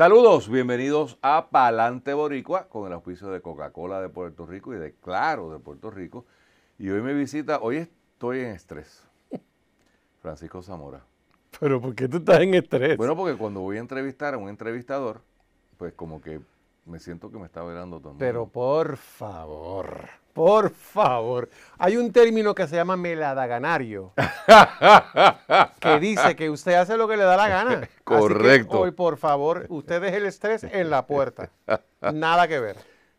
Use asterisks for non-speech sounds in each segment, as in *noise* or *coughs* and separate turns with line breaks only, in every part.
Saludos, bienvenidos a Palante Boricua con el auspicio de Coca-Cola de Puerto Rico y de Claro de Puerto Rico. Y hoy me visita, hoy estoy en estrés. Francisco Zamora. Pero ¿por qué tú estás en estrés? Bueno, porque cuando voy a entrevistar a un entrevistador, pues como que me siento que me está velando todo el Pero
por favor. Por favor. Hay un término que se llama meladaganario. *laughs* que dice que usted hace lo que le da la gana. Correcto. Así hoy, por favor, usted deje el estrés en la puerta.
Nada que ver.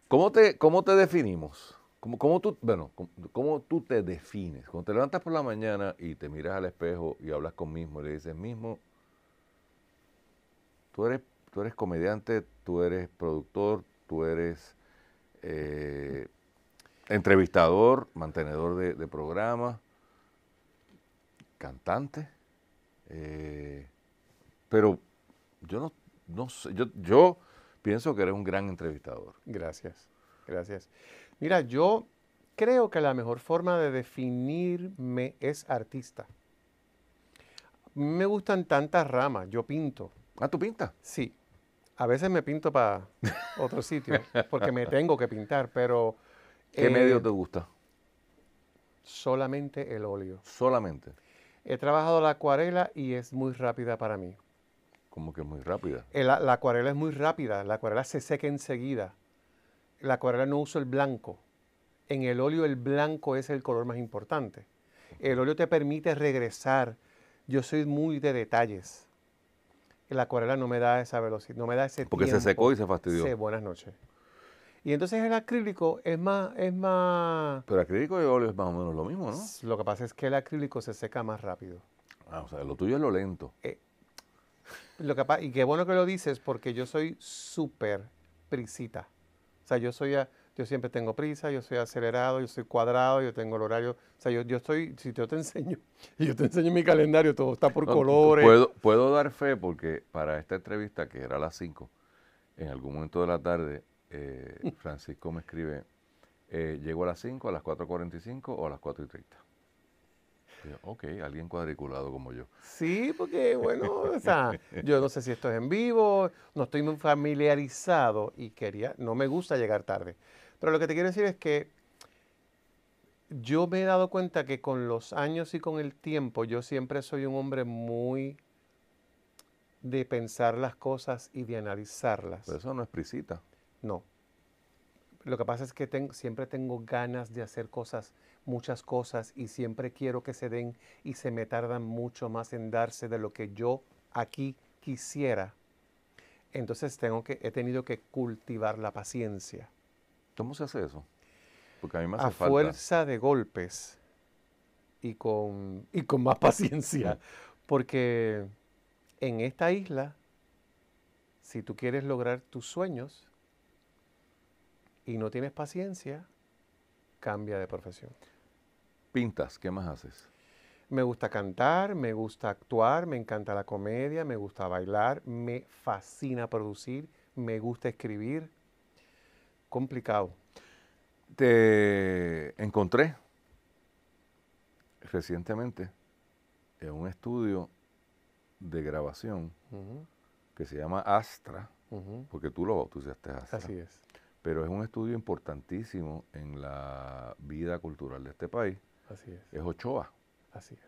¿Cómo te, cómo te definimos? ¿Cómo, tú, bueno, cómo, tú te defines? Cuando te levantas por la mañana y te miras al espejo y hablas con mismo y le dices, mismo, tú eres, tú eres comediante, tú eres productor, tú eres... Eh, entrevistador, mantenedor de, programa, programas, cantante, eh, pero yo no, sé, yo, yo pienso que eres un gran entrevistador. Gracias, gracias. Mira, yo creo que la mejor
forma de definirme es artista. Me gustan tantas ramas, yo pinto. ¿Ah, tú pintas? Sí. A veces me pinto para otro sitio, porque me tengo que pintar, pero ¿Qué eh, medio te gusta? Solamente el óleo. Solamente. He trabajado la acuarela y es muy rápida para mí.
¿Cómo que es muy rápida?
La, acuarela es muy rápida, la acuarela se seca enseguida. La acuarela no uso el blanco. En el óleo el blanco es el color más importante. El óleo te permite regresar. Yo soy muy de detalles. La acuarela no me da esa velocidad, no me da ese Porque se secó y se fastidió. Sí, buenas noches. Y entonces el acrílico es más, es más...
Pero acrílico y óleo
es más o menos lo mismo, ¿no? Lo que pasa es que el acrílico se seca más rápido. Ah, o sea, lo tuyo es lo lento. Eh, lo que, y qué bueno que lo dices porque yo soy súper prisita. O sea, yo soy... yo siempre tengo prisa, yo soy acelerado, yo soy cuadrado, yo tengo el horario. O sea, yo, yo estoy, si yo te *laughs* enseño, y yo te enseño mi calendario, todo está por colores. Puedo,
puedo, dar fe porque para esta entrevista, que era a las 5, en algún momento de la tarde, eh, Francisco me escribe, eh, llego a las 5, a las 4.45 o a las 4.30. Ok, alguien cuadriculado como yo. Sí, porque bueno, o
sea, yo no sé si esto es en vivo, no estoy muy familiarizado y quería, no me gusta llegar tarde. Pero lo que te quiero decir es que yo me he dado cuenta que con los años y con el tiempo yo siempre soy un hombre muy de pensar las cosas y de analizarlas. Pero
eso no es prisita. No.
Lo que pasa es que siempre tengo ganas de hacer cosas, muchas cosas, y siempre quiero que se den y se me tardan mucho más en darse de lo que yo aquí quisiera. Entonces tengo que, he tenido que cultivar la paciencia. ¿Cómo se hace eso?
Porque a mí me a fuerza
de golpes y con, y con más *laughs* paciencia. Porque en esta isla, si tú quieres lograr tus sueños, y no tienes paciencia, cambia de profesión.
Pintas, ¿qué más haces?
Me gusta cantar, me gusta actuar, me encanta la comedia, me gusta bailar, me fascina producir, me gusta escribir.
Complicado. Te encontré recientemente en un estudio de grabación que se llama Astra, porque tú lo bautizaste Astra. Así es pero es un estudio importantísimo en la vida cultural de este país. Así es. Es Ochoa. Así es.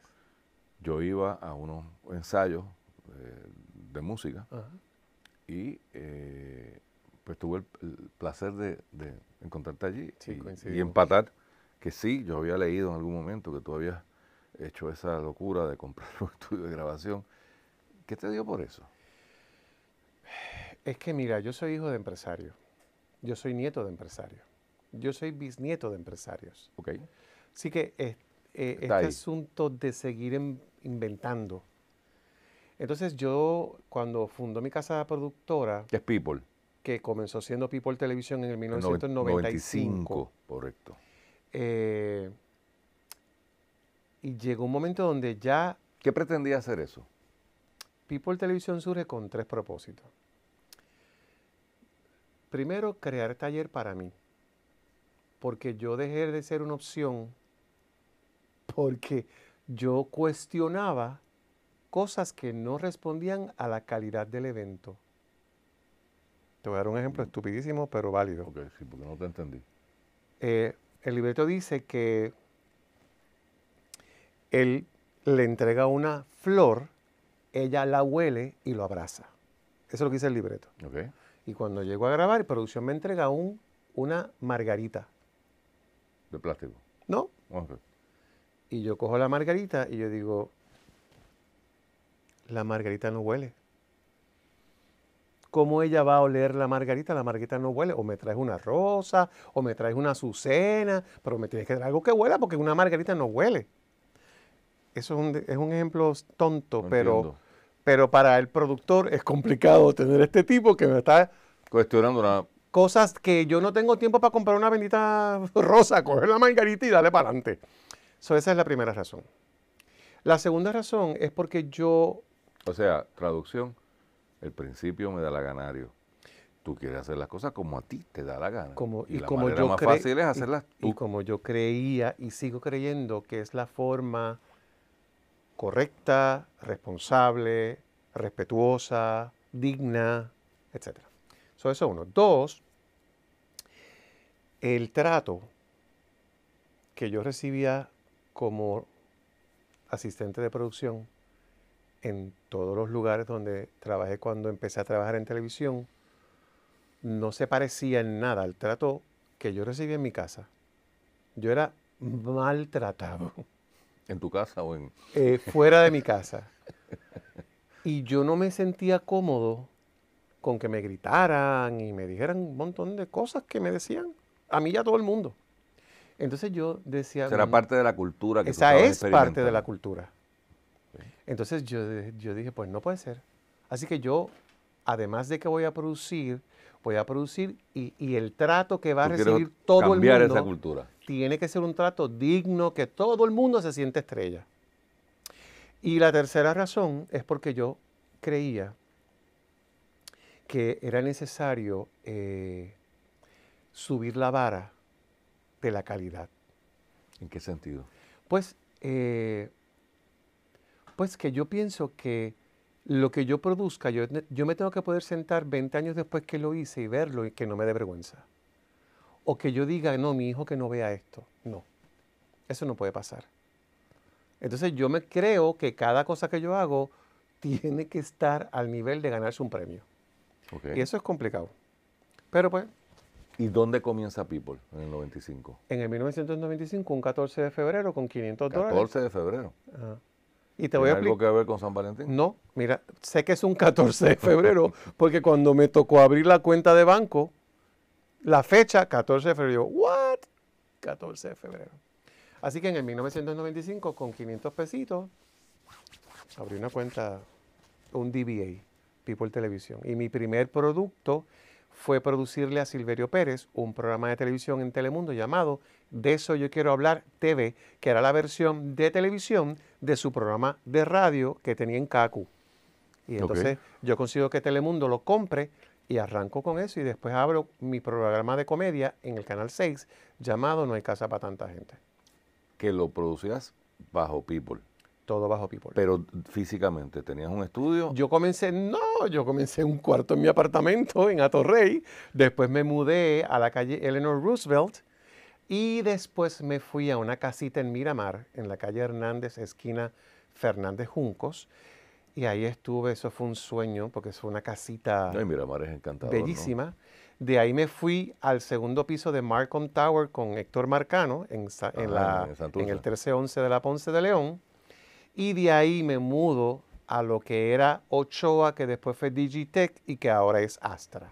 Yo iba a unos ensayos eh, de música y eh, pues tuve el, placer de, encontrarte allí y, y, empatar, que sí, yo había leído en algún momento que tú habías hecho esa locura de comprar *laughs* un estudio de grabación. ¿Qué te dio por eso? Es que mira, yo soy hijo de empresario.
Yo soy nieto de empresarios. Yo soy bisnieto de empresarios. Ok. Así que eh, eh, este asunto de seguir inventando. Entonces yo, cuando fundó mi casa productora... Que es People. Que comenzó siendo People Televisión en el 1995. correcto. Eh, y llegó un momento donde ya...
¿Qué pretendía hacer eso?
People Televisión surge con tres propósitos. Primero, crear taller para mí, porque yo dejé de ser una opción, porque yo cuestionaba cosas que no respondían a la calidad del evento. Te voy a dar un ejemplo estupidísimo, pero válido. Ok, sí, porque no te entendí. Eh, el libreto dice que él le entrega una flor, ella la huele y lo abraza. Eso es lo que dice el libreto. Y cuando llego a grabar, producción me entrega una margarita.
¿De plástico? No.
Y yo cojo la margarita y yo digo, la margarita no huele. ¿Cómo ella va a oler la margarita? La margarita no huele. O me traes una rosa, o me traes una azucena, pero me tienes que traer algo que huela porque una margarita no huele. Eso es un, ejemplo tonto, pero pero para el productor es complicado tener este tipo que me está cuestionando una... cosas que yo no tengo tiempo para comprar una bendita rosa, coger la mangarita y darle para adelante. esa es la primera razón. La segunda razón es porque yo...
O sea, traducción, el principio me da la ganario. Tú quieres hacer las cosas como a ti te da la gana.
y, manera más fácil es hacerlas tú. Y
como yo creía y sigo
creyendo que es la forma correcta, responsable, respetuosa, digna, etc. eso es uno. Dos, el trato que yo recibía como asistente de producción en todos los lugares donde trabajé cuando empecé a trabajar en televisión, no se parecía en nada al trato que yo recibía en mi casa. Yo era maltratado.
¿En tu casa o en...?
Eh, fuera de mi casa. Y yo no me sentía cómodo con que me gritaran y me dijeran un montón de cosas que me decían. A mí y a todo el mundo. Entonces yo decía... Será mm, parte de la cultura que Esa es parte de la cultura. Entonces yo, yo dije, pues no puede ser. Así que yo, además de que voy a producir, voy a producir y, el trato que va a recibir todo el mundo... Cambiar esa cultura tiene que ser un trato digno, que todo el mundo se siente estrella. Y la tercera razón es porque yo creía que era necesario eh, subir la vara
de la calidad. ¿En qué sentido?
Pues, eh, pues que yo pienso que lo que yo produzca, yo, yo, me tengo que poder sentar 20 años después que lo hice y verlo y que no me dé vergüenza o que yo diga, no, mi hijo que no vea esto. No, eso no puede pasar. Entonces yo me creo que cada cosa que yo hago tiene que estar al nivel de ganarse un premio. Y eso es complicado. Pero pues...
¿Y dónde comienza People en el 95?
En el 1995, un 14 de febrero con 500 dólares. 14
de febrero. Y te voy algo que ver con San Valentín? No,
mira, sé que es un 14 de febrero porque cuando me tocó abrir la cuenta de banco, la fecha, 14 de febrero. ¿what? 14 de febrero. Así que en el 1995, con 500 pesitos, abrí una cuenta, un DBA, People Television Y mi primer producto fue producirle a Silverio Pérez un programa de televisión en Telemundo llamado De eso yo quiero hablar TV, que era la versión de televisión de su programa de radio que tenía en Kaku. Y entonces yo consigo que Telemundo lo compre, y arranco con eso y después abro mi programa de comedia en el canal 6 llamado No hay casa para tanta gente.
Que lo producías bajo People. Todo bajo People. Pero físicamente, ¿tenías un estudio? Yo comencé, no, yo comencé un cuarto en mi apartamento en Atorrey, después me
mudé a la calle Eleanor Roosevelt y después me fui a una casita en Miramar, en la calle Hernández, esquina Fernández Juncos y ahí estuve, eso fue un sueño, porque es una casita Ay, es bellísima. De ahí me fui al segundo piso de Markham Tower con Héctor Marcano, en, la, en, el 1311 de la Ponce de León. Y de ahí me mudo a lo que era Ochoa, que después fue Digitech y que ahora es Astra.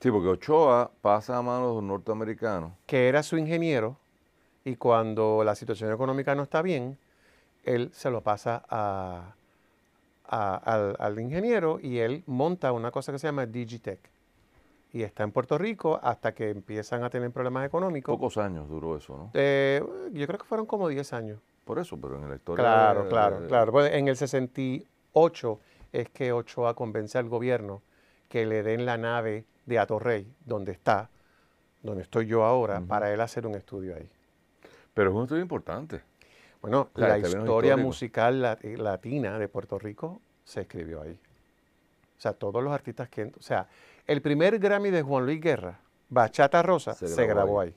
Sí, porque Ochoa
pasa a manos de un norteamericano. Que era su ingeniero y cuando la situación económica no está bien, él se lo pasa a, al, ingeniero y él monta una cosa que se llama Digitech. Y está en Puerto Rico hasta que empiezan a tener problemas económicos. Pocos años duró eso, ¿no? Eh, yo creo que fueron como 10 años.
Por eso, pero en el historia... Claro, claro, claro.
en el 68 es que Ochoa convence al gobierno que le den la nave de Atorrey, donde está, donde estoy yo ahora, para él hacer un estudio ahí.
Pero es un estudio importante. Bueno, la este historia
musical eh, latina de Puerto Rico se escribió ahí. O sea, todos los artistas que... O sea, el primer Grammy de Juan Luis Guerra, Bachata Rosa, se grabó, ahí.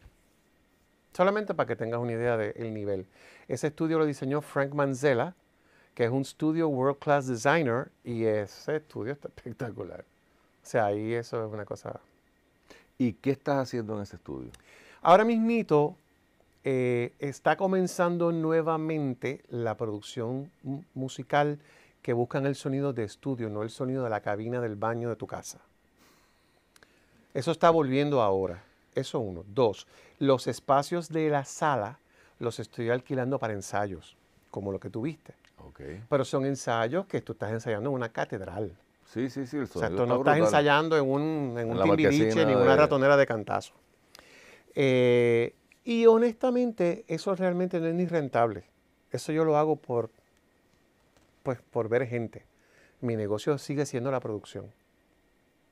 Solamente para que tengas una idea del nivel. Ese estudio lo diseñó Frank Manzella, que es un estudio world class designer, y ese estudio está *laughs* espectacular. O sea, ahí eso es una cosa... ¿Y qué estás haciendo en ese estudio? Ahora mismito eh, está comenzando nuevamente la producción musical que buscan el sonido de estudio, no el sonido de la cabina del baño de tu casa. Eso está volviendo ahora. Eso uno. Dos, los espacios de la sala los estoy alquilando para ensayos, como lo que tuviste. Pero son ensayos que tú estás ensayando en una catedral.
Sí, sí, sí. El o sea, tú no estás ensayando
en un, en, ni en una ratonera de cantazo. Eh, y honestamente, eso realmente no es ni rentable. Eso yo lo hago por, pues, por ver gente. Mi negocio sigue siendo la producción.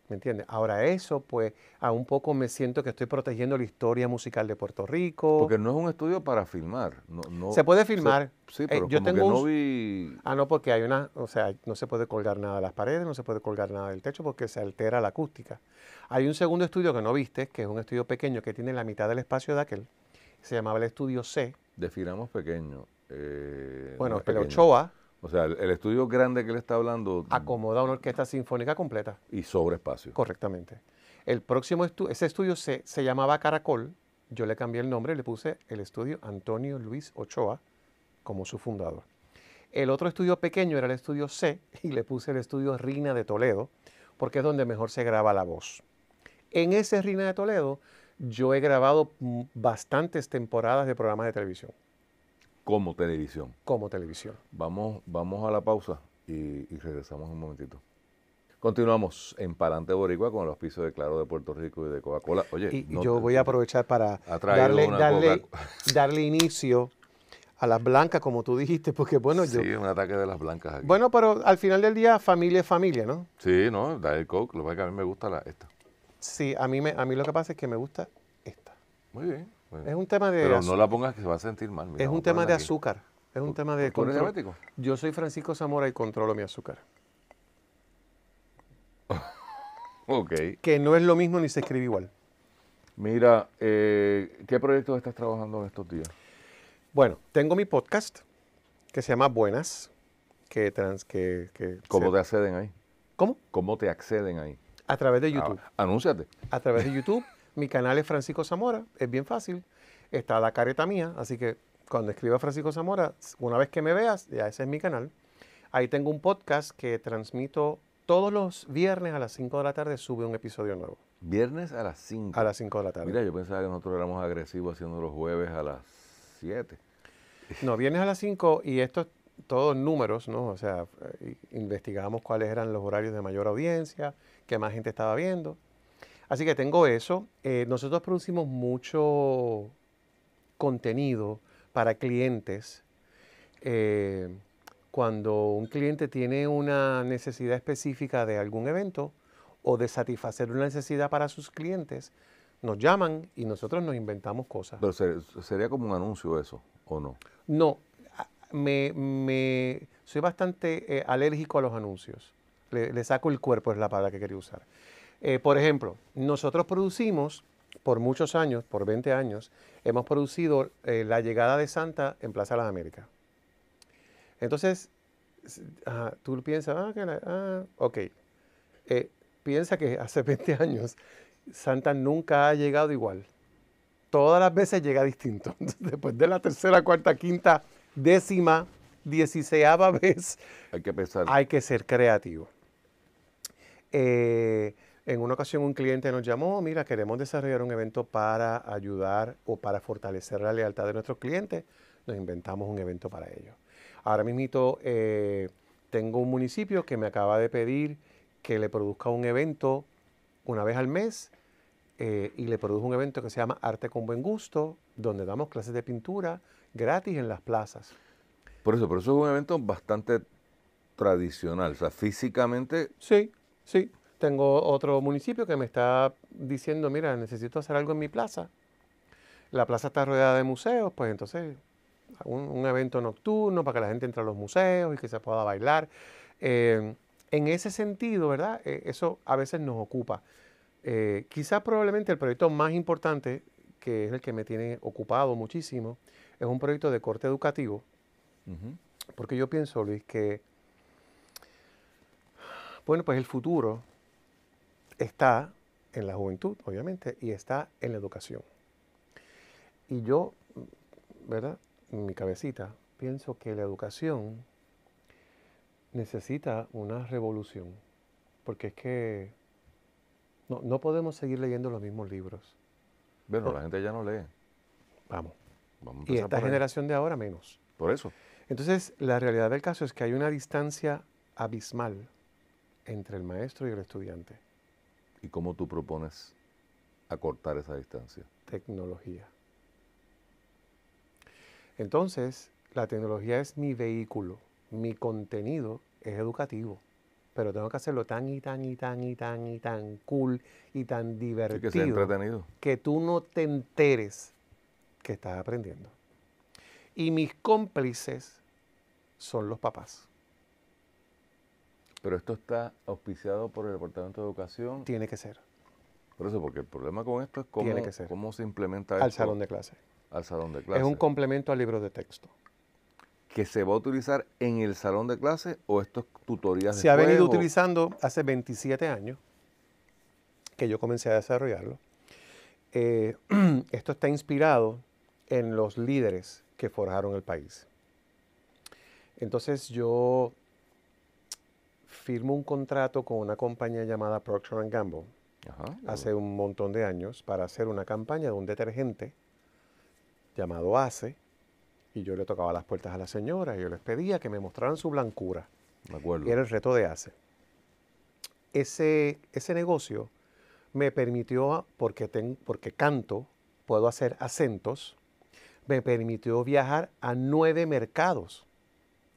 ¿Me entiendes? Ahora eso, pues, a un poco me siento que estoy protegiendo la historia musical de Puerto
Rico. Porque no es un estudio para filmar. No,
no se puede filmar. sí, eh, pero yo tengo que no vi... Ah, no, porque hay una... O sea, no se puede colgar nada de las paredes, no se puede colgar nada del techo porque se altera la acústica. Hay un segundo estudio que no viste, que es un estudio pequeño que tiene la mitad del espacio de aquel se llamaba el estudio C.
Definamos pequeño. Eh, bueno, pero Ochoa. O sea, el, estudio grande que le está hablando.
Acomoda una orquesta sinfónica completa.
Y sobre espacio. Correctamente. El próximo estudio, ese
estudio C se llamaba Caracol. Yo le cambié el nombre y le puse el estudio Antonio Luis Ochoa como su fundador. El otro estudio pequeño era el estudio C y le puse el estudio Rina de Toledo, porque es donde mejor se graba la voz. En ese Rina de Toledo yo he grabado bastantes temporadas de programas de televisión.
Como televisión. Como televisión. Vamos, vamos a la pausa y, regresamos un momentito. Continuamos en Parante Boricua con los pisos de Claro de Puerto Rico y de Coca-Cola. Oye, y yo voy a aprovechar
para darle, inicio a las blancas, como tú dijiste, porque bueno, yo... Sí, un
ataque de las blancas aquí.
Bueno, pero al final del día, familia es familia, ¿no?
Sí, no, Dale Coke, lo que a mí me gusta la, esta. Sí, a mí, me, a mí lo que
pasa es que me gusta esta.
Muy bien. Es un
tema de. Pero no la
pongas que se va a sentir mal. es un tema de azúcar.
Es un tema de. Yo soy Francisco Zamora y controlo mi azúcar. *laughs* ok. Que no es lo mismo ni se escribe igual. Mira, eh, ¿qué proyectos estás trabajando en estos días? Bueno, tengo mi podcast que se llama Buenas. Que trans, que, ¿Cómo te acceden ahí? ¿Cómo? ¿Cómo te acceden ahí? A través de YouTube. Ah, anúnciate. A través de YouTube. Mi canal es Francisco Zamora, es bien fácil. Está la careta mía, así que cuando escriba Francisco Zamora, una vez que me veas, ya ese es mi canal. Ahí tengo un podcast que transmito todos los viernes a las 5 de la tarde, sube un episodio nuevo. Viernes a las 5. A las 5 de la tarde. Mira, yo pensaba que nosotros éramos agresivos haciendo los jueves a las 7. No, viernes a las 5 y esto es todos números, ¿no? O sea, eh, investigamos cuáles eran los horarios de mayor audiencia, que más gente estaba viendo. Así que tengo eso. Eh, nosotros producimos mucho contenido para clientes. Eh, cuando un cliente tiene una necesidad específica de algún evento o de satisfacer una necesidad para sus clientes, nos llaman y nosotros nos inventamos cosas.
Pero sería como un anuncio eso, ¿o no?
No, me, soy bastante eh, alérgico a los anuncios le, saco el cuerpo, es la palabra que quería usar. Eh, por ejemplo, nosotros producimos por muchos años, por 20 años, hemos producido eh, la llegada de Santa en Plaza de las Américas. Entonces, ah, tú piensas, ah, ah ok, eh, piensa que hace 20 años Santa nunca ha llegado igual. Todas las veces llega distinto. *laughs* Después de la tercera, cuarta, quinta, décima, dieciséava vez. Hay que pensar. Hay que ser creativo. Eh, en una ocasión un cliente nos llamó, mira, queremos desarrollar un evento para ayudar o para fortalecer la lealtad de nuestros clientes. Nos inventamos un evento para ellos. Ahora mismo eh, tengo un municipio que me acaba de pedir que le produzca un evento una vez al mes eh, y le produjo un evento que se llama Arte con Buen Gusto, donde damos clases de pintura gratis en las plazas.
Por eso, por eso es un evento bastante tradicional, o sea,
físicamente sí. Sí, tengo otro municipio que me está diciendo, mira, necesito hacer algo en mi plaza. La plaza está rodeada de museos, pues entonces un, evento nocturno para que la gente entre a los museos y que se pueda bailar. Eh, en ese sentido, ¿verdad? E, eso a veces nos ocupa. Eh, quizás probablemente el proyecto más importante, que es el que me tiene ocupado muchísimo, es un proyecto de corte educativo, porque yo pienso, Luis, que bueno, pues el futuro está en la juventud, obviamente, y está en la educación. Y yo, ¿verdad? En mi cabecita, pienso que la educación necesita una revolución, porque es que no, podemos seguir leyendo los mismos libros.
Bueno, la gente ya no lee. Vamos. Vamos y esta generación
de ahora menos. Por eso. Entonces, la realidad del caso es que hay una distancia abismal
entre el maestro
y el estudiante.
¿Y cómo tú propones acortar esa distancia?
Tecnología. Entonces, la tecnología es mi vehículo, mi contenido es educativo, pero tengo que hacerlo tan y tan y tan y tan y tan cool y tan divertido que, sea entretenido. que tú no te enteres que estás aprendiendo. Y mis cómplices son los papás.
Pero esto está auspiciado por el Departamento de Educación. Tiene que ser. Por eso, porque el problema con esto es cómo, cómo se implementa Al salón de clase. Al salón de clase. Es un
complemento al libro de texto.
¿Que se va a utilizar en el salón de clase o estos tutorías de Se ha venido
utilizando hace 27 años que
yo comencé a desarrollarlo.
Eh, *clears throat* esto está inspirado en los líderes que forjaron el país. Entonces yo firmo un contrato con una compañía llamada Procter Gamble hace un montón de años para hacer una campaña de un detergente llamado ACE y yo le tocaba las puertas a la señora y yo les pedía que me mostraran su blancura. era el reto de ACE. Ese, ese negocio me permitió, porque, tengo porque canto, puedo hacer acentos, me permitió viajar a nueve mercados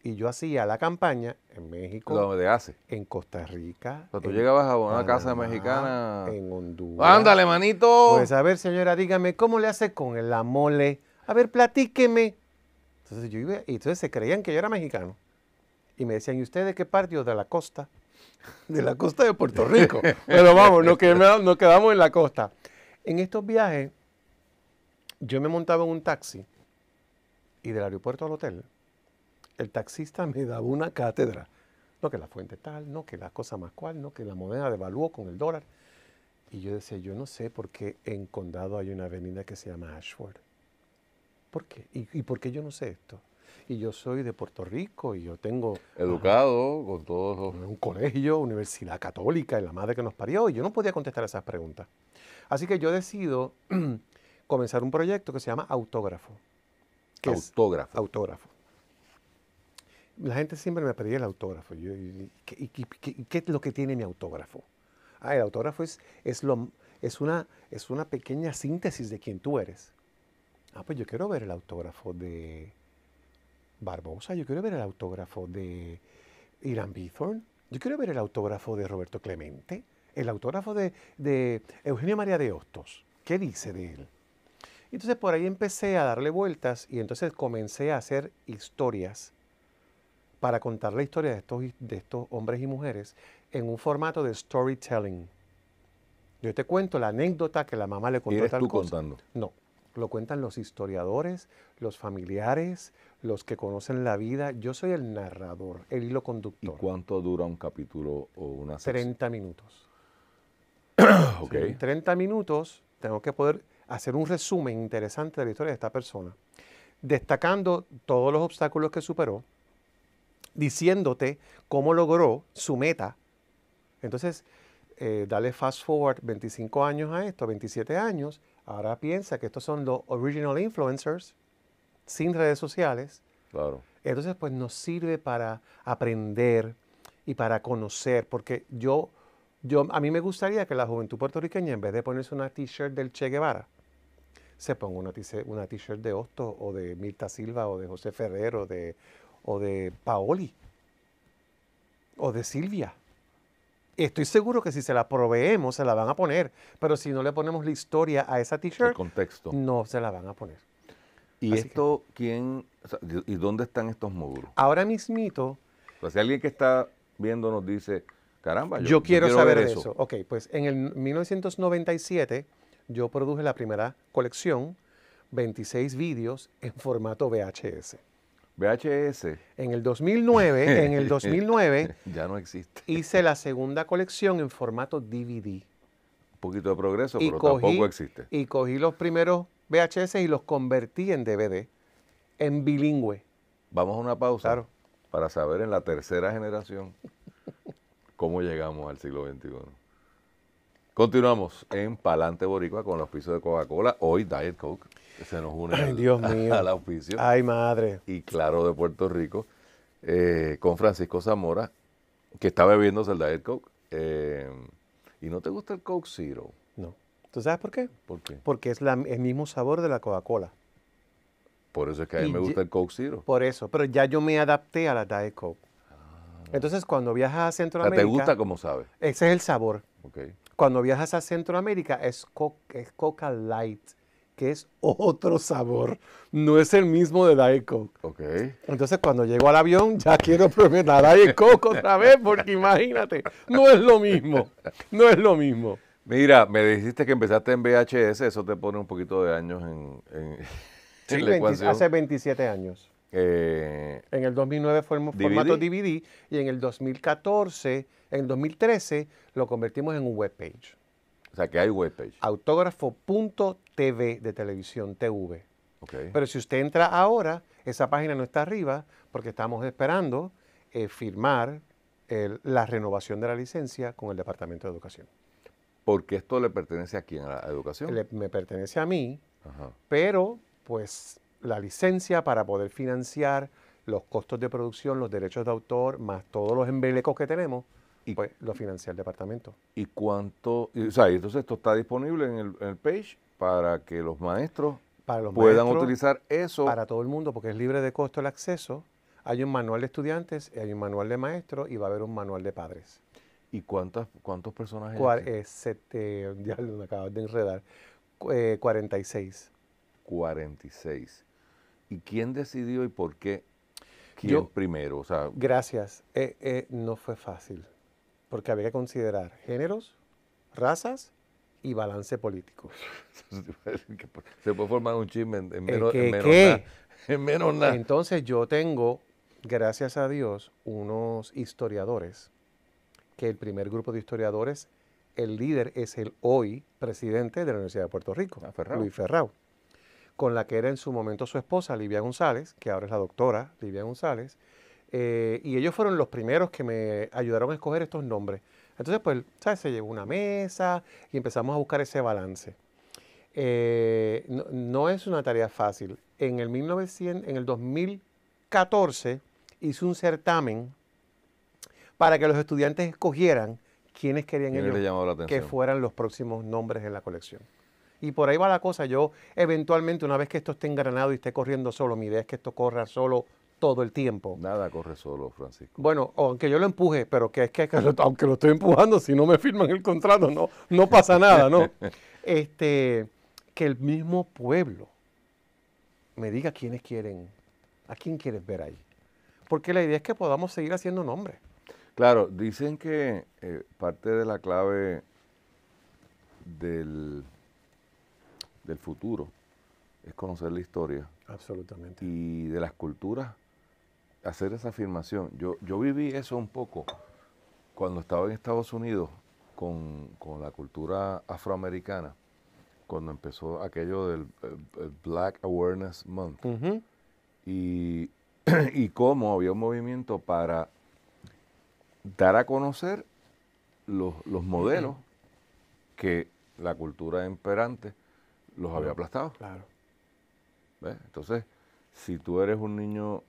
y yo hacía la campaña en México.
¿Dónde hace. En
Costa Rica. cuando tú llegabas a una casa mexicana. En Honduras. Ándale, manito. Pues a ver, señora, dígame, ¿cómo le hace con el amole? A ver, platíqueme. Entonces yo iba, y entonces se creían que yo era mexicano. Y me decían, ¿y usted de qué parte? de la costa.
*laughs* De la costa de Puerto Rico. *laughs* Pero vamos, nos
nos quedamos en la costa. En estos viajes, yo me montaba en un taxi y del aeropuerto al hotel el taxista me daba una cátedra. No que la fuente tal, no que la cosa más cual, no que la moneda devaluó con el dólar. Y yo decía, yo no sé por qué en Condado hay una avenida que se llama Ashford. ¿Por qué? ¿Y, por qué yo no sé esto? Y yo soy de Puerto Rico y yo tengo...
Educado con todos los... Un colegio,
universidad católica, y la madre que nos parió. Y yo no podía contestar esas preguntas. Así que yo decido *clears throat* comenzar un proyecto que se llama Autógrafo.
Autógrafo.
autógrafo la gente siempre me pedía el autógrafo. y, qué, es lo que tiene mi autógrafo? Ah, el autógrafo es, es, lo, es, una, es una pequeña síntesis de quién tú eres. Ah, pues yo quiero ver el autógrafo de Barbosa, yo quiero ver el autógrafo de Irán Bithorn, yo quiero ver el autógrafo de Roberto Clemente, el autógrafo de, de Eugenio María de Hostos. ¿Qué dice de él? Entonces por ahí empecé a darle vueltas y entonces comencé a hacer historias para contar la historia de estos, de estos hombres y mujeres en un formato de storytelling. Yo te cuento la anécdota que la mamá le contó tú contando? No, lo cuentan los historiadores, los familiares, los que conocen la vida. Yo soy el narrador, el hilo conductor. ¿Y cuánto dura un capítulo o una sesión? 30 minutos. *coughs* ok. 30 minutos tengo que poder hacer un resumen interesante de la historia de esta persona, destacando todos los obstáculos que superó, diciéndote cómo logró su meta. Entonces, eh, dale fast forward 25 años a esto, 27 años, ahora piensa que estos son los original influencers sin redes sociales. Claro. Entonces, pues nos sirve para aprender y para conocer, porque yo, yo, a mí me gustaría que la juventud puertorriqueña, en vez de ponerse una t-shirt del Che Guevara, se ponga una t-shirt de Osto o de Mirta Silva o de José Ferrer o de, o de Paoli o de Silvia. Estoy seguro que si se la proveemos, se la van a poner. Pero si no le ponemos la historia a esa t-shirt, no se la van a poner.
¿Y esto quién? ¿Y dónde están estos módulos? Ahora mismito. O si alguien que está viendo nos dice, caramba, yo, quiero, saber eso. eso. Ok, pues
en el 1997 yo produje la primera colección, 26 vídeos en formato VHS.
VHS.
En el 2009, en el 2009
*laughs* ya no existe.
Hice la segunda colección en formato DVD. Un
poquito de progreso, pero tampoco existe.
Y cogí los primeros VHS y los convertí en DVD, en bilingüe.
Vamos a una pausa para saber en la tercera generación cómo llegamos al siglo XXI. Continuamos en Palante Boricua con los pisos de Coca-Cola, hoy Diet Coke se nos une al, Dios *laughs* Ay, madre. Y claro, de Puerto Rico, eh, con Francisco Zamora, que está bebiendo el Diet Coke. Eh, ¿Y no te gusta el Coke Zero? No. ¿Tú sabes por qué? ¿Por qué?
Porque es el mismo sabor de la Coca-Cola.
Por eso es que a mí me gusta el Coke Zero.
Por eso, pero ya yo me adapté a la Diet Coke. Ah. Entonces, cuando viajas a Centroamérica... ¿Te gusta cómo sabe? Ese es el sabor. Cuando viajas a Centroamérica es Coca Light que es otro sabor. No es el mismo de Diet Coke. Entonces, cuando llego al avión, ya quiero *laughs* probar la Diet Coke otra vez, porque imagínate, no es lo mismo. No es lo mismo.
Mira, me dijiste que empezaste en VHS, eso te pone un poquito de años en, *laughs* Hace
27 años. Eh, en el 2009 fue el formato DVD y en el 2014, en el 2013, lo convertimos en un webpage.
O sea, que hay webpage.
Autógrafo.tv de televisión, TV. Pero si usted entra ahora, esa página no está arriba porque estamos esperando eh, firmar la renovación de la licencia con el Departamento de Educación.
Porque esto le pertenece a quién, a la educación. Le,
me pertenece a mí, pero pues la licencia para poder financiar los costos de producción, los derechos de autor, más todos los embelecos que tenemos, y, pues lo financia el departamento.
¿Y cuánto? o sea, entonces esto está disponible en el, page para que los maestros para los puedan utilizar eso. Para todo el mundo, porque es libre de costo
el acceso. Hay un manual de estudiantes, hay un manual de maestros y va a haber un manual de padres.
¿Y cuántas, cuántos personajes? ¿Cuál
es? Eh, *laughs* ya acabas de enredar.
46. 46. Eh, ¿Y quién decidió y por qué? ¿Quién primero?
gracias. Eh, no fue fácil porque había que considerar géneros, razas y balance político.
*laughs* Se puede formar un chisme en, menos, en en *laughs* nada.
Entonces yo tengo, gracias a Dios, unos historiadores, que el primer grupo de historiadores, el líder es el hoy presidente de la Universidad de Puerto Rico, ah, Luis Ferrao, con la que era en su momento su esposa, Livia González, que ahora es la doctora Livia González, eh, y ellos fueron los primeros que me ayudaron a escoger estos nombres. Entonces, pues, ¿sabes? Se llevó una mesa y empezamos a buscar ese balance. Eh, no, es una tarea fácil. En el, 2014 hice un certamen para que los estudiantes escogieran quiénes querían que fueran los próximos nombres en la colección. Y por ahí va la cosa. Yo, eventualmente, una vez que esto esté engranado y esté corriendo solo, mi idea es que esto corra solo todo el tiempo. Nada corre solo, Francisco. Bueno, aunque yo lo empuje, pero que es que, *laughs* aunque lo estoy empujando, si no me firman el contrato, no, no pasa nada, ¿no? *laughs* este, que el mismo pueblo me diga quiénes quieren, a quién quieres ver ahí. Porque la idea es que podamos seguir haciendo nombres.
Claro, dicen que eh, parte de la clave del, del futuro es conocer la historia. Absolutamente. Y de las culturas hacer esa afirmación. Yo, yo viví eso un poco cuando estaba en Estados Unidos con, la cultura afroamericana, cuando empezó aquello del eh, Black Awareness Month. y, *clears throat* y cómo había un movimiento para dar a conocer los, modelos que la cultura imperante los había aplastado. Claro. Entonces, si tú eres un niño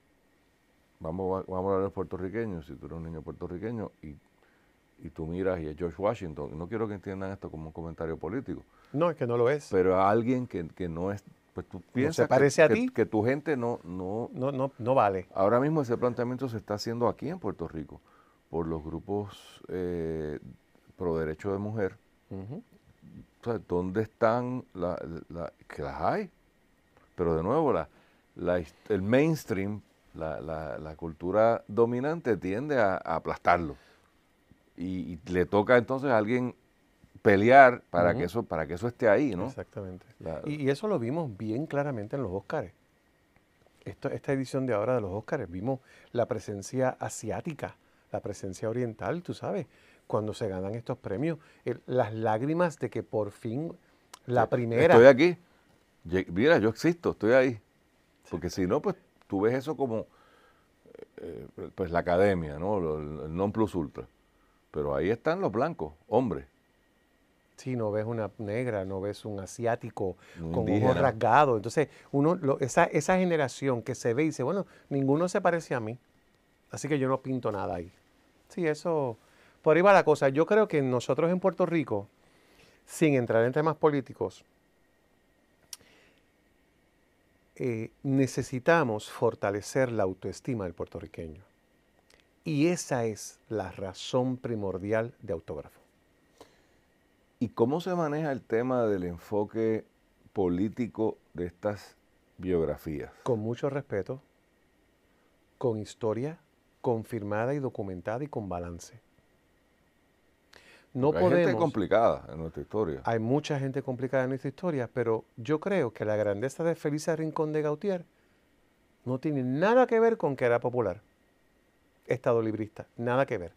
vamos, a vamos a los puertorriqueños, si tú eres un niño puertorriqueño y, tú miras y es George Washington, no quiero que entiendan esto como un comentario político. No, es que no lo es. Pero a alguien que, no es, pues tú piensas parece que, Que, tu gente no, no, no, no, vale. Ahora mismo ese planteamiento se está haciendo aquí en Puerto Rico por los grupos eh, pro derecho de mujer. ¿Dónde están las que las hay? Pero de nuevo, la, la, el mainstream la, la, cultura dominante tiende a, aplastarlo. Y, le toca entonces a alguien pelear para, que, eso, para que eso esté ahí, ¿no? Exactamente.
y, eso lo vimos bien claramente en los Óscares. esta edición de ahora de los Óscares, vimos la presencia asiática, la presencia oriental, tú sabes, cuando se ganan estos premios, las lágrimas de que por fin la primera... Estoy
aquí. Mira, yo existo, estoy ahí. Porque si no, pues tú ves eso como eh, eh, pues la academia, ¿no? El non plus ultra. Pero ahí están los blancos, hombres.
Sí, no ves una negra, no ves un asiático con ojos rasgados. Entonces, uno, esa, esa generación que se ve y dice, bueno, ninguno se parece a mí, así que yo no pinto nada ahí. Sí, eso, por ahí va la cosa. Yo creo que nosotros en Puerto Rico, sin entrar en temas políticos, eh, necesitamos fortalecer la autoestima del puertorriqueño. Y esa es la razón primordial
de Autógrafo. ¿Y cómo se maneja el tema del enfoque político de estas biografías? Con mucho respeto,
con historia confirmada y documentada y con balance. No Hay gente
complicada en nuestra historia.
Hay mucha gente complicada en nuestra historia, pero yo creo que la grandeza de Felisa Rincón de Gautier no tiene nada que ver con que era popular, estado librista, nada que ver.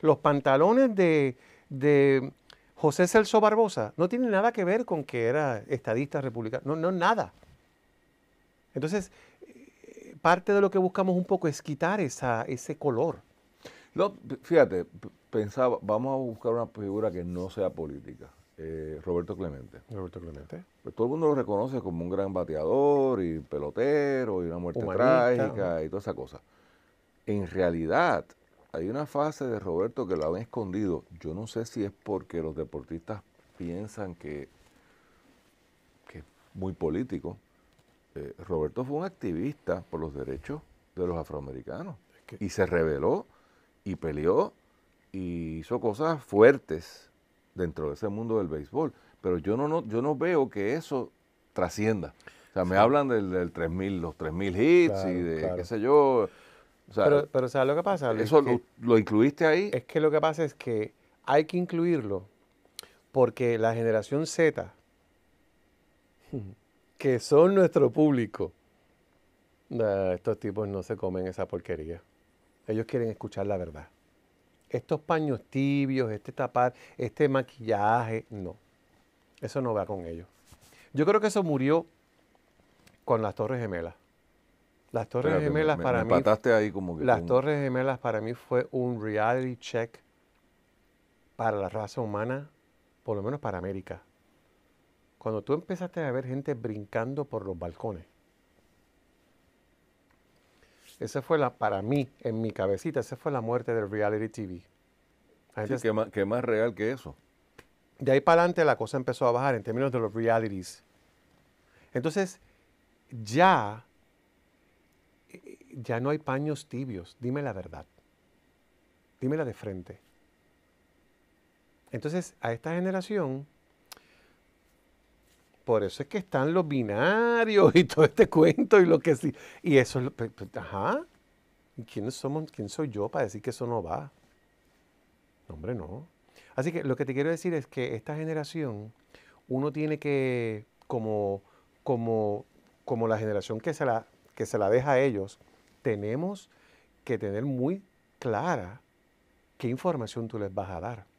Los pantalones de, de José Celso Barbosa no tienen nada que ver con que era estadista republicano, no, no, nada. Entonces, eh, parte de lo que buscamos un poco es quitar esa, ese color
no, fíjate, pensaba, vamos a buscar una figura que no sea política. Eh, Roberto Clemente. Roberto Clemente. Pues todo el mundo lo reconoce como un gran bateador y pelotero y una muerte trágica y toda esa cosa. En realidad, hay una fase de Roberto que lo han escondido. Yo no sé si es porque los deportistas piensan que, es muy político. Eh, Roberto fue un activista por los derechos de los afroamericanos y se reveló y peleó y hizo cosas fuertes dentro de ese mundo del béisbol. Pero yo no, yo no veo que eso trascienda. O sea, me hablan del, del 3000, los 3000 hits y de qué sé yo. O sea,
pero, ¿sabes lo que pasa? ¿Eso
lo, incluiste ahí? Es que lo que pasa
es que hay que incluirlo porque la generación Z, *laughs* que son nuestro público, estos tipos no se comen esa porquería. Ellos quieren escuchar la verdad. Estos paños tibios, este tapar, este maquillaje, no. Eso no va con ellos. Yo creo que eso murió con las Torres Gemelas. Las Torres Gemelas para mí. Ahí como que las Torres Gemelas para mí fue un reality check para la raza humana, por lo menos para América. Cuando tú empezaste a ver gente brincando por los balcones, esa fue la, para mí, en mi cabecita, esa fue la muerte del reality TV.
Sí, ¿qué, más, más, real que eso?
De ahí para adelante la cosa empezó a bajar en términos de los realities. Entonces, ya, ya no hay paños tibios. Dime la verdad. Dímela de frente. Entonces, a esta generación por eso es que están los binarios y todo este cuento y lo que sí. Y eso es ajá. quién somos, quién soy yo para decir que eso no va? No, hombre, no. Así que lo que te quiero decir es que esta generación, uno tiene que, como, como, como la generación que se la, que se la deja a ellos, tenemos que tener muy clara qué información tú les vas a dar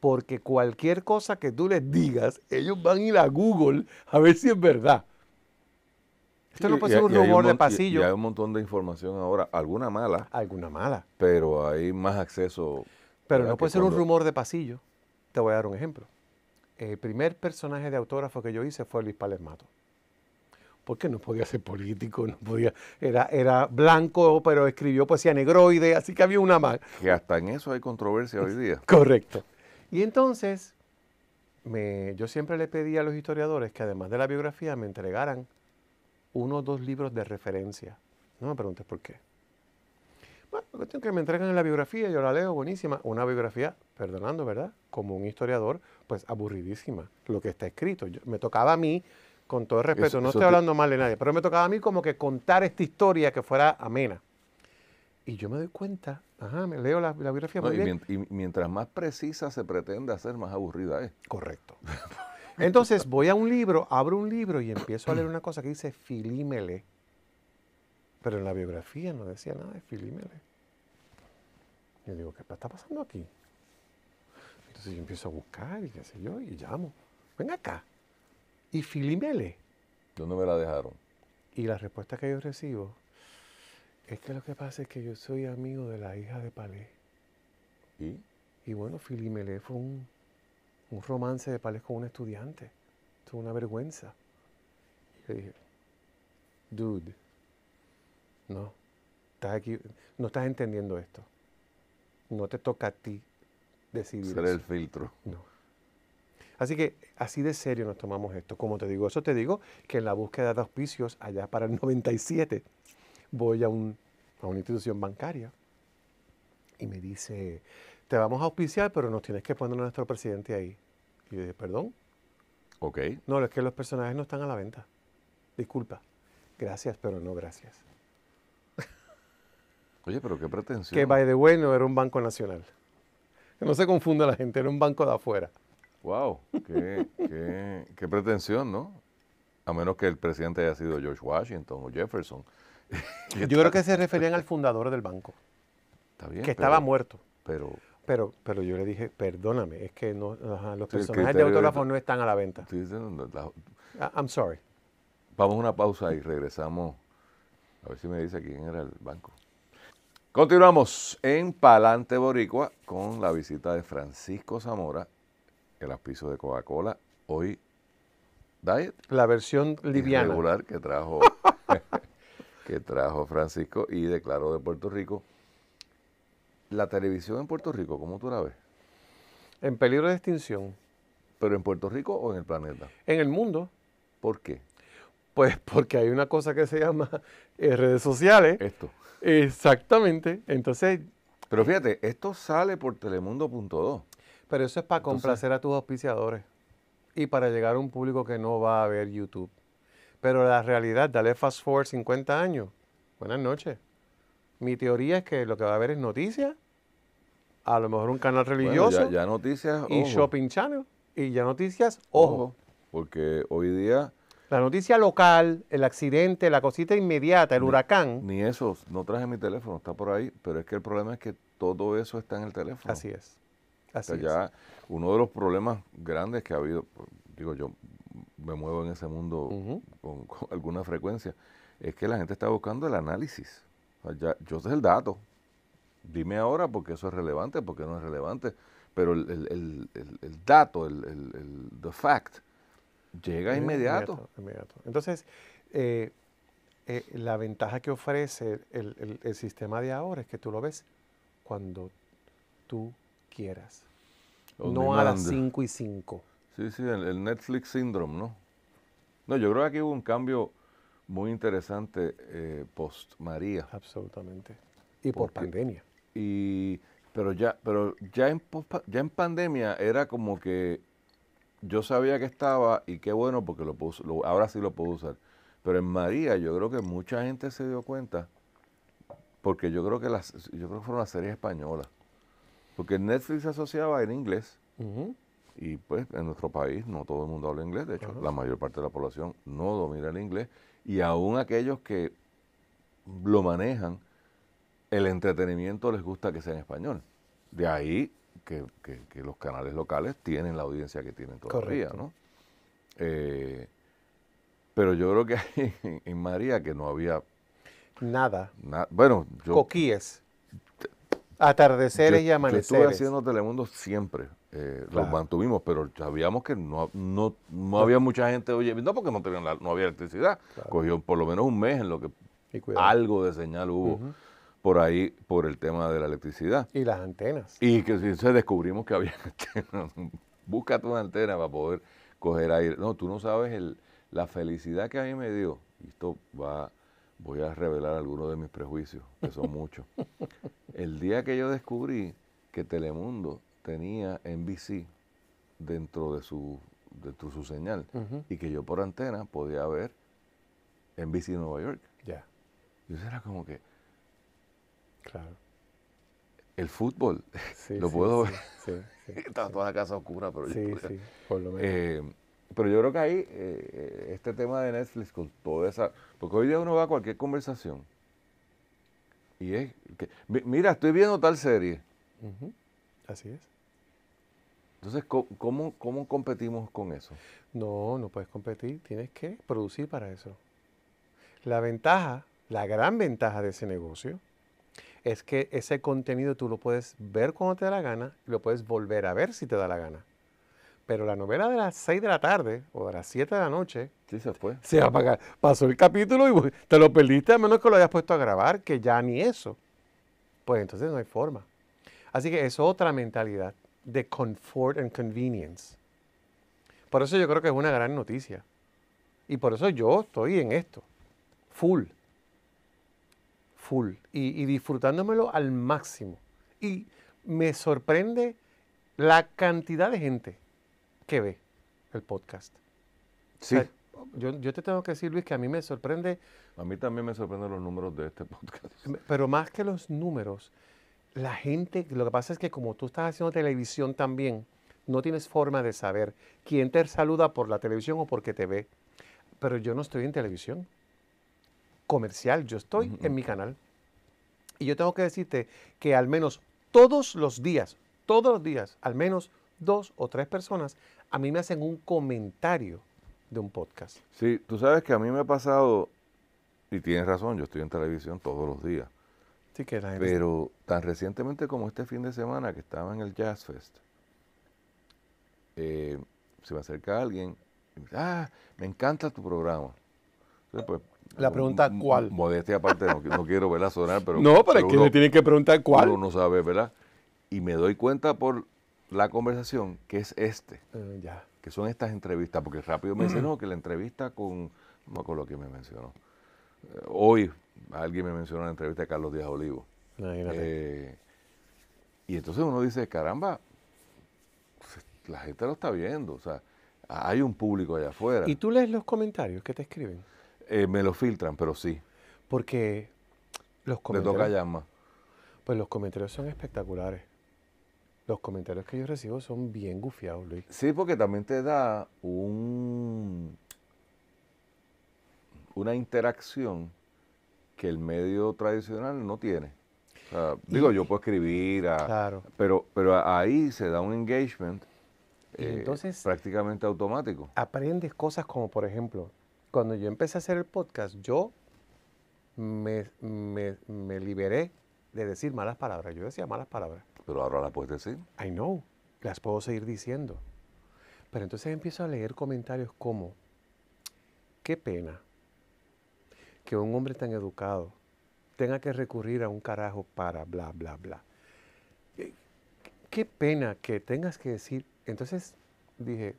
porque cualquier cosa que tú les digas, ellos van a ir a Google a ver si es verdad.
Esto no puede ser un rumor de pasillo. hay un montón de información ahora, alguna mala. Alguna mala. Pero hay más acceso. Pero no puede ser un rumor
de pasillo. Te voy a dar un ejemplo. El primer personaje de autógrafo que yo hice fue Luis Palermato. Porque no podía ser político, no podía. Era, era blanco, pero escribió poesía negroide, así que había una mala.
Que hasta en eso hay controversia hoy día. *laughs* Correcto.
Y entonces,
yo
siempre le pedí a los historiadores que además de la biografía me entregaran uno o dos libros de referencia. No me preguntes por qué. Bueno, la cuestión que me entregan en la biografía, yo la leo buenísima. Una biografía, perdonando, ¿verdad? Como un historiador, pues aburridísima. Lo que está escrito. me tocaba a mí,
con todo respeto, no estoy hablando
mal de nadie, pero me tocaba a mí como que contar esta historia que fuera amena.
Y yo me doy cuenta,
ajá, me leo la, biografía
y, mientras más precisa se pretende hacer, más aburrida es. Correcto.
*laughs* Entonces voy a un libro, abro un libro y empiezo a leer una cosa que dice Filímele. Pero en la biografía no decía nada de Filímele. Yo digo, ¿qué está pasando aquí? Entonces yo empiezo a buscar y qué sé yo, y llamo. Ven acá. Y Filimele. ¿Dónde me la dejaron? Y la respuesta que yo recibo es que lo que pasa es que yo soy amigo de la hija de Palé. ¿Y? Y bueno, le fue un, romance de Palé con un estudiante. Es una vergüenza. Le dije, dude, no, estás aquí, no estás entendiendo esto. No te toca a ti
decidir. Ser el filtro. No.
Así que así de serio nos tomamos esto. Como te digo, eso te digo que en la búsqueda de auspicios allá para el 97 voy a, una institución bancaria y me dice, te vamos a auspiciar, pero nos tienes que poner a nuestro presidente ahí. Y yo dije, perdón. Ok. No, es que los personajes no están a la venta. Disculpa. Gracias, pero no gracias.
Oye, pero qué pretensión. Que, by
the way, no era un banco nacional. Que no se confunda la gente, era un banco de afuera.
Wow, qué, qué pretensión, ¿no? A menos que el presidente haya sido George Washington o Jefferson. Yo creo que se referían al fundador del banco. Está bien, que estaba muerto. Pero, pero, pero
yo le dije, perdóname, es que no, los personajes de autógrafo no están a la venta.
Ah, I'm sorry. Vamos a una pausa y regresamos. A ver si me dice quién era el banco. Continuamos en Palante Boricua con la visita de Francisco Zamora, el aspiso de Coca-Cola, hoy Diet. La versión liviana. Regular que trajo *laughs* que trajo Francisco y declaró de Puerto Rico. La televisión en Puerto Rico, ¿cómo tú la ves? En peligro
de extinción.
¿Pero en Puerto Rico o en el planeta?
En el mundo. ¿Por qué? Pues porque hay una cosa que se llama eh, redes sociales.
Esto. Exactamente. Entonces. Pero fíjate, esto sale por Telemundo.2.
Pero eso es para complacer a tus auspiciadores y para llegar a un público que no va a ver YouTube. Pero la realidad, dale fast forward 50 años. Buenas noches. Mi teoría es que lo que va a haber es noticias, a lo mejor un canal religioso. ya, noticias, Y shopping channel. Y ya noticias, ojo.
Porque hoy día.
La noticia local, el accidente, la cosita inmediata, el huracán. Ni eso,
no traje mi teléfono, está por ahí, pero es que el problema es que todo eso está en el teléfono. Así es. Así Ya uno de los problemas grandes que ha habido, digo yo, me muevo en ese mundo *laughs* con, alguna frecuencia, es que la gente está buscando el análisis. yo sé el dato. Dime ahora porque eso es relevante, porque no es relevante. Pero el, dato, el, the fact, llega inmediato.
Entonces, eh, eh, la ventaja que ofrece el, el sistema de ahora es que tú lo ves cuando tú quieras. no a las 5 y
5. Sí, sí, el, Netflix Syndrome, ¿no? No, yo creo que aquí hubo un cambio muy interesante eh, post María. Absolutamente. Y por pandemia. Y, pero ya, pero ya en, ya en pandemia era como que yo sabía que estaba y qué bueno porque lo, puedo, ahora sí lo puedo usar. Pero en María yo creo que mucha gente se dio cuenta porque yo creo que las yo creo que fueron las series españolas. Porque Netflix se asociaba en inglés. Y pues en nuestro país no todo el mundo habla inglés, de hecho la mayor parte de la población no domina el inglés y aún aquellos que lo manejan, el entretenimiento les gusta que sea en español. De ahí que, los canales locales tienen la audiencia que tienen todavía, ¿no? Eh, pero yo creo que hay *laughs* en, María que no había... Nada. bueno, yo...
Coquíes. Atardeceres yo, y amaneceres. Yo estuve
haciendo Telemundo siempre. Eh, los mantuvimos, pero sabíamos que no, no, no había mucha gente oye, no porque no, tenían no había electricidad, cogió por lo menos un mes en lo que algo de señal hubo por ahí por el tema de la electricidad. Y las antenas. Y que si se descubrimos que había *laughs* antenas, búscate una antena para poder coger aire. No, tú no sabes el, la felicidad que a mí me dio. y Esto va, voy a revelar algunos de mis prejuicios, que son *laughs* muchos. el día que yo descubrí que Telemundo tenía NBC dentro de su, señal y que yo por antena podía ver NBC Nueva York. Ya. Yo era como que. Claro. El fútbol sí, *laughs* lo sí, puedo sí, *laughs* Estaba toda la casa oscura, pero yo podía, por lo menos. Eh, pero yo creo que ahí eh, eh, este tema de Netflix con toda esa. Porque hoy día uno va a cualquier conversación y es que, mira, estoy viendo tal serie. Así es. Entonces, ¿cómo, competimos con eso? No, no puedes competir,
tienes que producir para eso. La ventaja, la gran ventaja de ese negocio es que ese contenido tú lo puedes ver cuando te da la gana y lo puedes volver a ver si te da la gana. Pero la novela de las 6 de la tarde o de las 7 de la noche. Sí, se fue. Se va pagar. Pasó el capítulo y te lo perdiste a menos que lo hayas puesto a grabar, que ya ni eso. Pues entonces no hay forma. Así que es otra mentalidad de confort and convenience. Por eso yo creo que es una gran noticia. Y por eso yo estoy en esto, full, full, y, disfrutándomelo al máximo. Y me sorprende la cantidad de gente que ve el podcast. Sí. yo, yo, te tengo que decir, Luis, que a mí me sorprende. A mí también me sorprenden los números de este podcast. Pero más que los números, la gente, lo que pasa es que como tú estás haciendo televisión también, no tienes forma de saber quién te saluda por la televisión o porque te ve. Pero yo no estoy en televisión comercial, yo estoy en mi canal. Y yo tengo que decirte que al menos todos los días, todos los días, al menos dos o tres personas, a mí me hacen un comentario de un
podcast. Sí, tú sabes que a mí me ha pasado, y tienes razón, yo estoy en televisión todos los días. Pero tan recientemente como este fin de semana que estaba en el Jazz Fest, eh, se me acerca alguien y me dice, ah, me encanta tu programa. Pues, la pregunta cuál. Modestia aparte, no, quiero verla sonar, pero... No, pero, que uno, le que preguntar cuál. Uno sabe, ¿verdad? Y me doy cuenta por la conversación que es este, ah, que son estas entrevistas, porque rápido me dice, mm. no, que la entrevista con, no me acuerdo me mencionó, hoy alguien me mencionó en la entrevista a Carlos Díaz Olivo. Eh, y entonces uno dice, caramba, pues, la gente lo está viendo, o sea, hay un público allá afuera. ¿Y tú lees los comentarios que te escriben? Eh, me los filtran, pero sí. Porque los comentarios... Le toca llama.
Pues los comentarios son espectaculares. Los comentarios que yo recibo son bien gufiados, Luis.
Sí, porque también te da un una interacción que el medio tradicional no tiene. digo, yo puedo escribir, pero, pero ahí se da un engagement eh, entonces, prácticamente automático.
Aprendes cosas como, por ejemplo, cuando yo empecé a hacer el podcast, yo me, me liberé de decir malas palabras. Yo decía malas palabras. Pero ahora las puedes decir. I know, las puedo seguir diciendo. Pero entonces empiezo a leer comentarios como, qué pena, que un hombre tan educado tenga que recurrir a un carajo para bla, bla, bla. Eh, qué pena que tengas que decir. Entonces dije...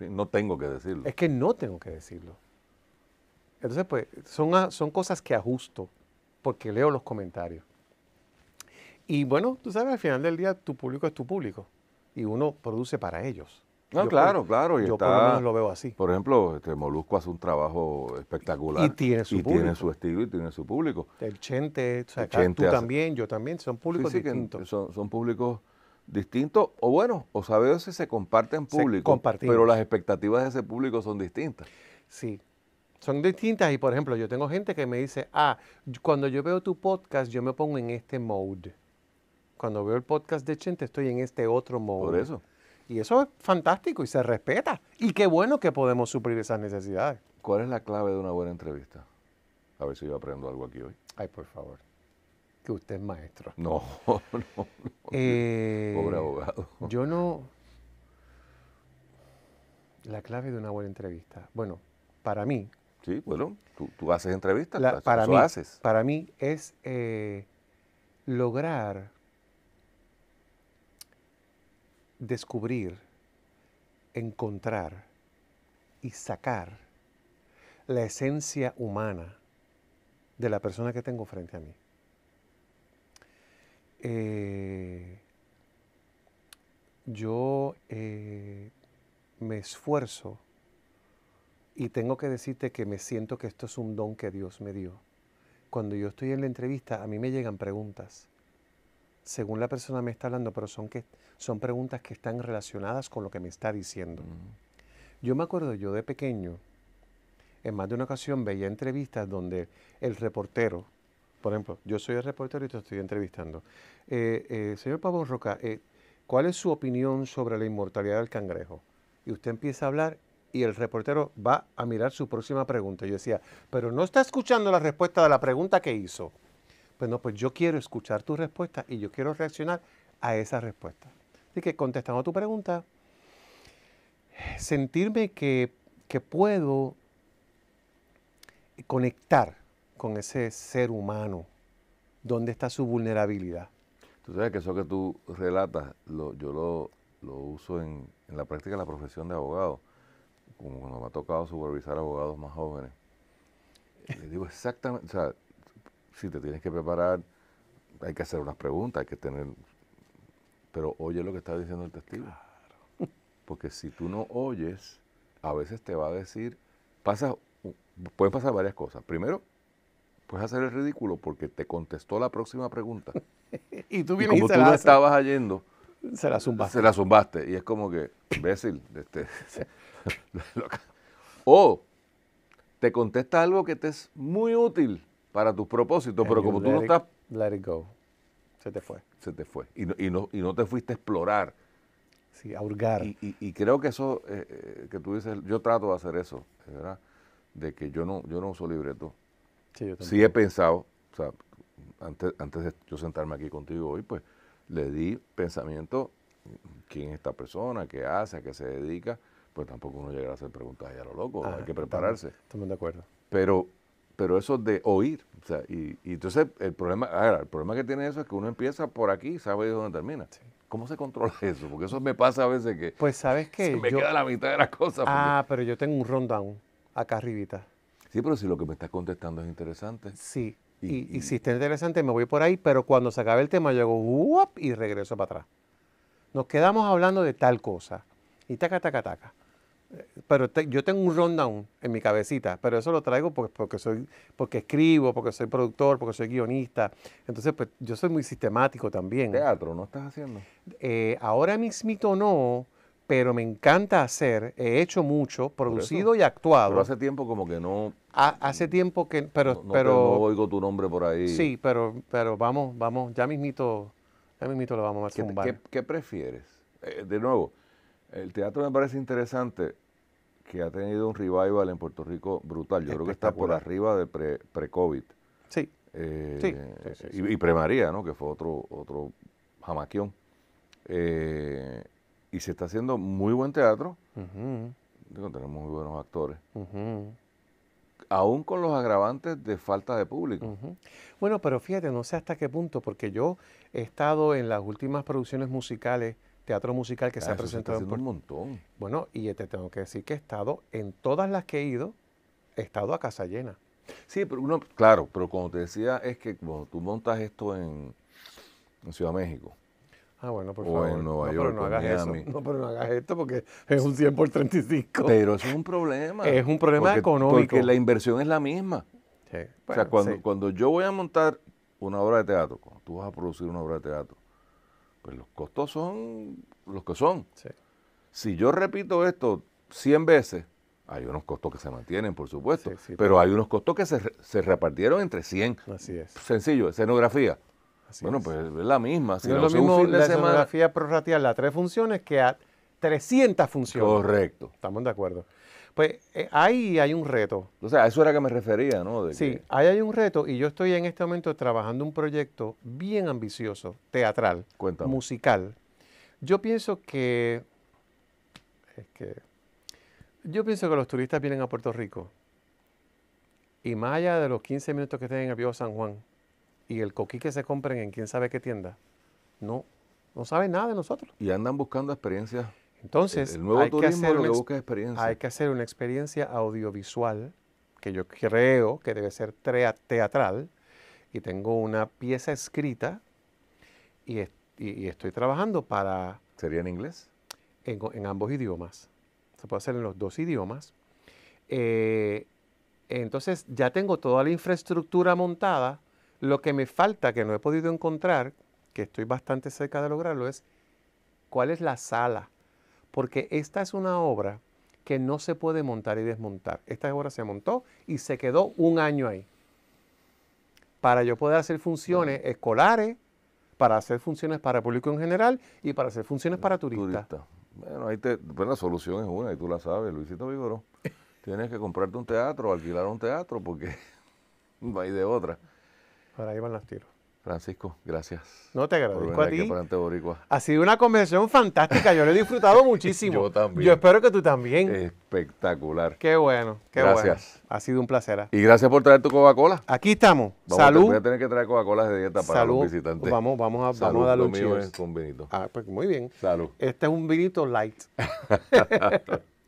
No tengo que decirlo. Es que
no tengo que decirlo. Entonces, pues, son, son cosas que ajusto porque leo los comentarios. Y bueno, tú sabes, al final del día tu público es tu público y uno produce para ellos. No, claro, claro. yo está, por lo menos lo veo
así. Por ejemplo, este Molusco hace un trabajo espectacular. Y tiene su y tiene su estilo y tiene su público. El
Chente, o sea, tú también,
yo también, son públicos distintos. Son, públicos distintos, o bueno, o a veces se comparten públicos, pero las expectativas de ese público son distintas. Sí,
son distintas y por ejemplo yo tengo gente que me dice, ah, cuando yo veo tu podcast yo me pongo en este mode. Cuando veo el podcast de Chente estoy en este otro mode. Por eso. Y eso es fantástico y se respeta. Y qué bueno que podemos suplir
esas necesidades. ¿Cuál es la clave de una buena entrevista? A ver si yo aprendo algo aquí hoy. Ay, por favor.
Que usted es maestro. No, *laughs* no. Eh, Pobre abogado. Yo no. La clave de una buena entrevista. Bueno, para mí.
Sí, bueno, tú, haces entrevistas, para haces. Para
mí es eh, lograr descubrir, encontrar y sacar la esencia humana de la persona que tengo frente a mí. Eh, yo eh, me esfuerzo y tengo que decirte que me siento que esto es un don que Dios me dio. Cuando yo estoy en la entrevista, a mí me llegan preguntas según la persona me está hablando, pero son, que, son preguntas que están relacionadas con lo que me está diciendo. Yo me acuerdo, yo de pequeño, en más de una ocasión veía entrevistas donde el reportero, por ejemplo, yo soy el reportero y te estoy entrevistando. Eh, eh, señor Pablo Roca, eh, ¿cuál es su opinión sobre la inmortalidad del cangrejo? Y usted empieza a hablar y el reportero va a mirar su próxima pregunta. Yo decía, pero no está escuchando la respuesta de la pregunta que hizo. Pues pues yo quiero escuchar tu respuesta y yo quiero reaccionar a esa respuesta. Así que contestando a tu pregunta, sentirme que, que puedo conectar con ese ser humano, donde está su vulnerabilidad.
Tú sabes que eso que tú relatas, yo lo, uso en, la práctica de la profesión de abogado, como cuando me ha tocado supervisar abogados más jóvenes. Le digo exactamente, si te tienes que preparar, hay que hacer unas preguntas, hay que tener... Pero oye lo que está diciendo el testigo. Porque si tú no oyes, a veces te va a decir, pasa, pueden pasar varias cosas. Primero, puedes hacer el ridículo porque te contestó la próxima pregunta. *laughs* y tú vienes y como y tú no estabas yendo, se la zumbaste. Se la zumbaste. Y es como que, imbécil. Este, *laughs* o te contesta algo que te es muy útil para tus propósitos, pero como tú no estás...
Let it go. Se te fue.
Se te fue. Y no, y no, y no te fuiste a explorar. Sí, a hurgar. Y, y, creo que eso, eh, eh, que tú dices, yo trato de hacer eso, ¿verdad? De que yo no, yo no uso libreto. Sí, yo también. Sí he pensado, o sea, antes, antes de yo sentarme aquí contigo hoy, pues le di pensamiento, quién es esta persona, qué hace, a qué se dedica, pues tampoco uno llegará a hacer preguntas allá a lo loco, ah, hay que prepararse. Estamos de acuerdo. Pero pero eso de oír. O sea, y, entonces el problema, el problema que tiene eso es que uno empieza por aquí y sabe dónde termina. ¿Cómo se controla *laughs* eso? Porque eso me pasa a veces que. Pues sabes que. *laughs* Se me queda la mitad de las cosas. Ah, pero yo tengo un rundown
acá arribita.
Sí, pero si lo que me estás contestando es interesante. Sí. Y, si
está interesante, me voy por ahí, pero cuando se acabe el tema, yo hago y regreso para atrás. Nos quedamos hablando de tal cosa. Y taca, taca, taca pero yo tengo un rundown en mi cabecita, pero eso lo traigo porque, porque, soy, porque escribo, porque soy productor, porque soy guionista. Entonces, pues yo soy muy sistemático también.
¿Teatro no estás haciendo?
Eh, ahora mismito no, pero me encanta hacer. He hecho mucho, producido y actuado. Pero hace
tiempo como que no...
hace tiempo que...
Pero, no, oigo tu nombre por ahí. Sí,
pero, pero vamos, vamos, ya mismito, ya mismito lo vamos a hacer. ¿Qué,
qué prefieres? Eh, de nuevo, el teatro me parece interesante que ha tenido un revival en Puerto Rico brutal. Yo creo que está por arriba de pre-COVID. sí. Eh, sí. y, pre-María, ¿no? Que fue otro, otro jamaquión. Eh, y se está haciendo muy buen teatro. tenemos muy buenos actores. Aún con los agravantes de falta de público.
Bueno, pero fíjate, no sé hasta qué punto, porque yo he estado en las últimas producciones musicales
teatro musical que se ha ah, presentado un
montón. Bueno, y eh, te tengo que decir que he estado en todas las que he ido, he estado a casa llena.
Sí, pero uno, claro, pero como te decía, es que cuando tú montas esto en, Ciudad de México.
Ah, bueno, por o en Nueva York, pero no hagas Miami. No, pero no hagas esto porque es un 100 por 35. Pero es un problema. Es un problema económico. Porque la
inversión es la misma. Sí, o sea, cuando, cuando yo voy a montar una obra de teatro, tú vas a producir una obra de teatro, pues los costos son los que son. Si yo repito esto 100 veces, hay unos costos que se mantienen, por supuesto, pero hay unos costos que se, repartieron entre 100. Así es. Sencillo, escenografía. Así bueno, pues es la misma. Si es lo mismo la escenografía
prorratear a tres funciones que a 300 funciones. Correcto. Estamos de acuerdo. Pues eh, ahí hay un reto. O sea, a eso era que me refería, ¿no? sí, ahí hay un reto y yo estoy en este momento trabajando un proyecto bien ambicioso, teatral, Cuéntame. musical. Yo pienso que, Yo pienso que los turistas vienen a Puerto Rico y más allá de los 15 minutos que estén en el Viejo San Juan y el coquí que se compren en quién sabe qué tienda, no, no saben nada de nosotros.
Y andan buscando experiencias entonces, hay
que hacer una experiencia audiovisual, que yo creo que debe ser teatral, y tengo una pieza escrita y, estoy trabajando para... ¿Sería en inglés? En, ambos idiomas. Se puede hacer en los dos idiomas. Eh, entonces ya tengo toda la infraestructura montada. Lo que me falta, que no he podido encontrar, que estoy bastante cerca de lograrlo, es cuál es la sala porque esta es una obra que no se puede montar y desmontar. Esta obra se montó y se quedó un año ahí. Para yo poder hacer funciones escolares, para hacer funciones para el público en general y para hacer funciones
para turistas. Bueno, ahí te, pues la solución es una y tú la sabes, Luisito Vigoró. *laughs* Tienes que comprarte un teatro, alquilar un teatro porque va *laughs* hay de otra.
Para ahí van los tiros.
Francisco, gracias. No te agradezco a ti.
Ha sido una conversación fantástica. Yo lo he disfrutado *laughs* muchísimo. Yo también. Yo
espero que tú también. Espectacular. Qué bueno,
qué gracias. Ha sido un placer.
Y gracias por traer tu Coca-Cola. Aquí estamos. Salud. Vamos voy a
tener que traer Coca-Cola de dieta para los visitantes. Vamos, vamos a, Salud. vamos a darle un con vinito. Ah, pues muy bien. Salud. Este es un vinito light. *laughs*